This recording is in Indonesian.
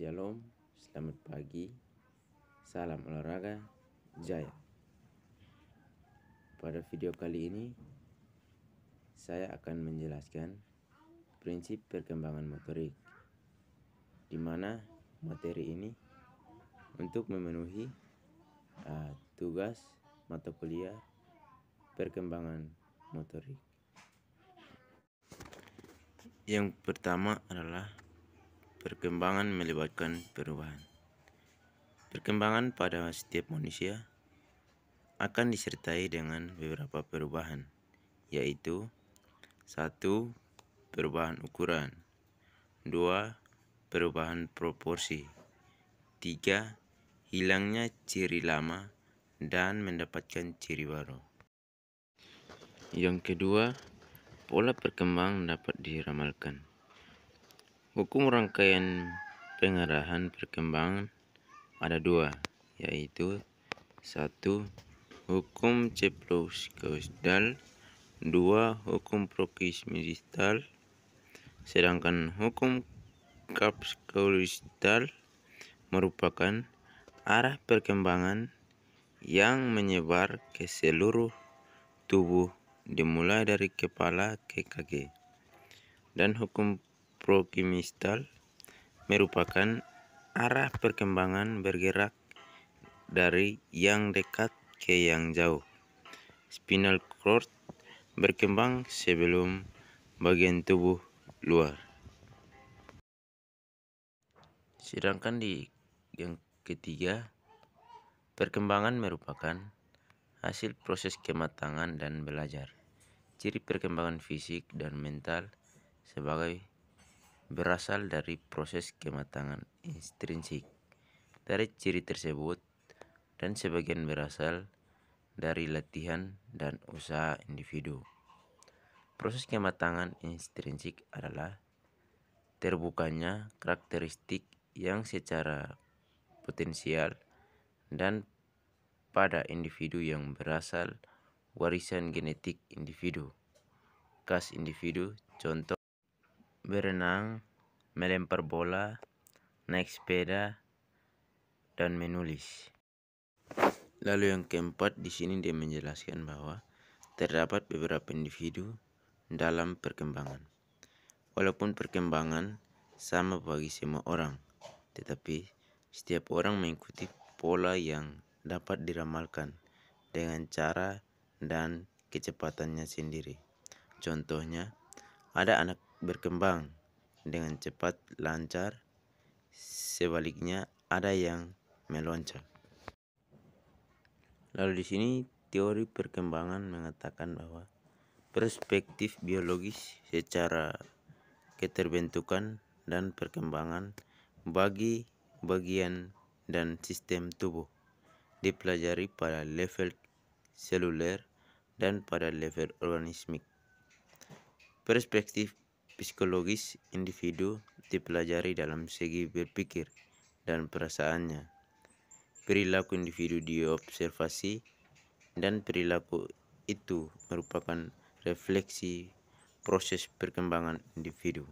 Shalom, selamat pagi, salam olahraga, jaya. Pada video kali ini, saya akan menjelaskan prinsip perkembangan motorik, di mana materi ini untuk memenuhi uh, tugas mata kuliah perkembangan motorik. Yang pertama adalah Perkembangan melibatkan perubahan. Perkembangan pada setiap manusia akan disertai dengan beberapa perubahan, yaitu satu perubahan ukuran, dua perubahan proporsi, tiga hilangnya ciri lama dan mendapatkan ciri baru. Yang kedua, pola perkembangan dapat diramalkan. Hukum rangkaian pengarahan perkembangan ada dua, yaitu satu hukum cephalocaudal, dua hukum proximistal, sedangkan hukum capsularistal merupakan arah perkembangan yang menyebar ke seluruh tubuh dimulai dari kepala ke kaki dan hukum prokimistal merupakan arah perkembangan bergerak dari yang dekat ke yang jauh. Spinal cord berkembang sebelum bagian tubuh luar. Sedangkan di yang ketiga, perkembangan merupakan hasil proses kematangan dan belajar. Ciri perkembangan fisik dan mental sebagai berasal dari proses kematangan intrinsik dari ciri tersebut dan sebagian berasal dari latihan dan usaha individu. Proses kematangan intrinsik adalah terbukanya karakteristik yang secara potensial dan pada individu yang berasal warisan genetik individu, kas individu, contoh berenang, melempar bola, naik sepeda, dan menulis. Lalu yang keempat di sini dia menjelaskan bahwa terdapat beberapa individu dalam perkembangan. Walaupun perkembangan sama bagi semua orang, tetapi setiap orang mengikuti pola yang dapat diramalkan dengan cara dan kecepatannya sendiri. Contohnya, ada anak berkembang dengan cepat lancar, sebaliknya ada yang meloncat. Lalu di sini teori perkembangan mengatakan bahwa perspektif biologis secara keterbentukan dan perkembangan bagi bagian dan sistem tubuh dipelajari pada level seluler dan pada level organismik. Perspektif Psikologis individu dipelajari dalam segi berpikir dan perasaannya. Perilaku individu diobservasi dan perilaku itu merupakan refleksi proses perkembangan individu.